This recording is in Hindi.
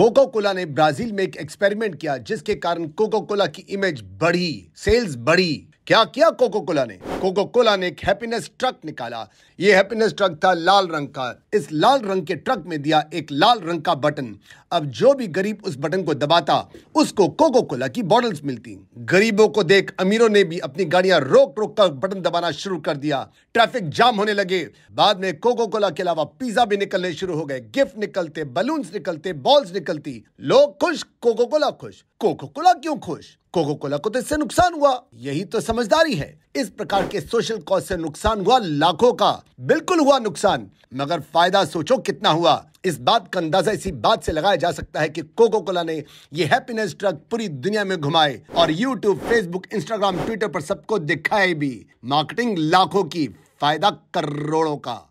कोको कोला ने ब्राजील में एक एक्सपेरिमेंट किया जिसके कारण कोको कोला की इमेज बढ़ी सेल्स बढ़ी क्या किया कोको कोला ने कोको कोला ने एक हैप्पीनेस ट्रक निकाला ये हैप्पीनेस ट्रक था लाल रंग का इस लाल रंग के ट्रक में दिया एक लाल रंग का बटन अब जो भी गरीब उस बटन को दबाता उसको कोको कोला की बॉटल्स मिलती गरीबों को देख अमीरों ने भी अपनी गाड़ियां रोक रोक कर बटन दबाना शुरू कर दिया ट्रैफिक जाम होने लगे बाद में कोको कोला के अलावा पिज्जा भी निकलने शुरू हो गए गिफ्ट निकलते बलून्स निकलते बॉल्स निकलती लोग खुश कोको कोला खुश कोको कोला क्यों खुश कोको कोला को तो इससे नुकसान हुआ यही तो समझदारी है इस प्रकार के सोशल कॉज से नुकसान हुआ लाखों का बिल्कुल हुआ नुकसान मगर फायदा सोचो कितना हुआ इस बात का अंदाजा इसी बात से लगाया जा सकता है कि कोको कोला ने ये हैप्पीनेस ट्रक पूरी दुनिया में घुमाए और यूट्यूब फेसबुक इंस्टाग्राम ट्विटर पर सबको दिखाए भी मार्केटिंग लाखों की फायदा करोड़ों का